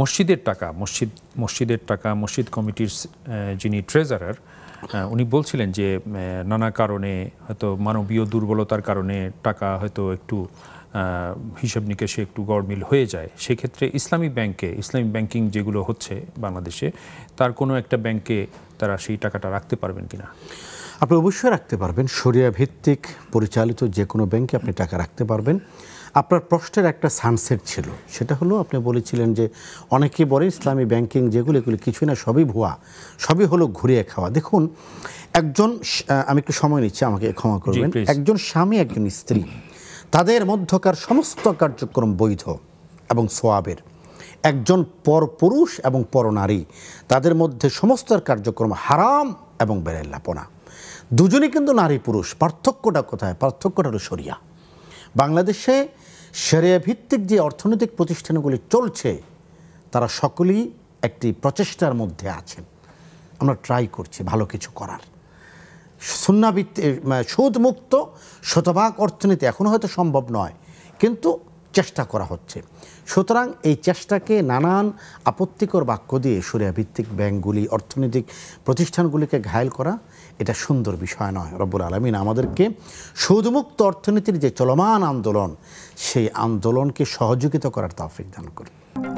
মসজিদের টাকা মসজিদ মসজিদের টাকা মসজিদ কমিটির যিনি ট্রেজারার উনি বলছিলেন যে নানা কারণে হয়তো মানবীয় দুর্বলতার কারণে টাকা হয়তো একটু হিসাব নিকেশে একটু গড়মিল হয়ে যায় সেক্ষেত্রে ইসলামী ব্যাংকে ইসলামী ব্যাংকিং যেগুলো হচ্ছে বাংলাদেশে তার কোনো একটা ব্যাংকে তারা সেই টাকাটা রাখতে পারবেন কিনা আপনি অবশ্যই রাখতে পারবেন সরিয়া ভিত্তিক পরিচালিত যে কোনো ব্যাংকে আপনি টাকা রাখতে পারবেন আপনার প্রশ্নের একটা সানসেট ছিল সেটা হলো আপনি বলেছিলেন যে অনেকে বলে ইসলামী ব্যাংকিং যেগুলো এগুলো কিছুই না সবই ভুয়া সবই হলো ঘুরিয়ে খাওয়া দেখুন একজন আমি একটু সময় নিচ্ছি আমাকে ক্ষমা করবেন একজন স্বামী একজন স্ত্রী তাদের মধ্যকার সমস্ত কার্যক্রম বৈধ এবং সোয়াবের একজন পরপুরুষ এবং পরনারী তাদের মধ্যে সমস্ত কার্যক্রম হারাম এবং বেড়ের লাপনা দুজনে কিন্তু নারী পুরুষ পার্থক্যটা কোথায় পার্থক্যটা হলো সরিয়া বাংলাদেশে সেরিয়া ভিত্তিক যে অর্থনৈতিক প্রতিষ্ঠানগুলি চলছে তারা সকলেই একটি প্রচেষ্টার মধ্যে আছেন আমরা ট্রাই করছি ভালো কিছু করার সুন্নাবৃত্তি মানে সুদমুক্ত শতভাগ অর্থনীতি এখনও হয়তো সম্ভব নয় কিন্তু চেষ্টা করা হচ্ছে সুতরাং এই চেষ্টাকে নানান আপত্তিকর বাক্য দিয়ে সুরিয়াভিত্তিক ব্যাঙ্কগুলি অর্থনৈতিক প্রতিষ্ঠানগুলিকে ঘায়ল করা এটা সুন্দর বিষয় নয় রব্বুল আলমিন আমাদেরকে সুদমুক্ত অর্থনীতির যে চলমান আন্দোলন সেই আন্দোলনকে সহযোগিতা করার তাফিক দান করুন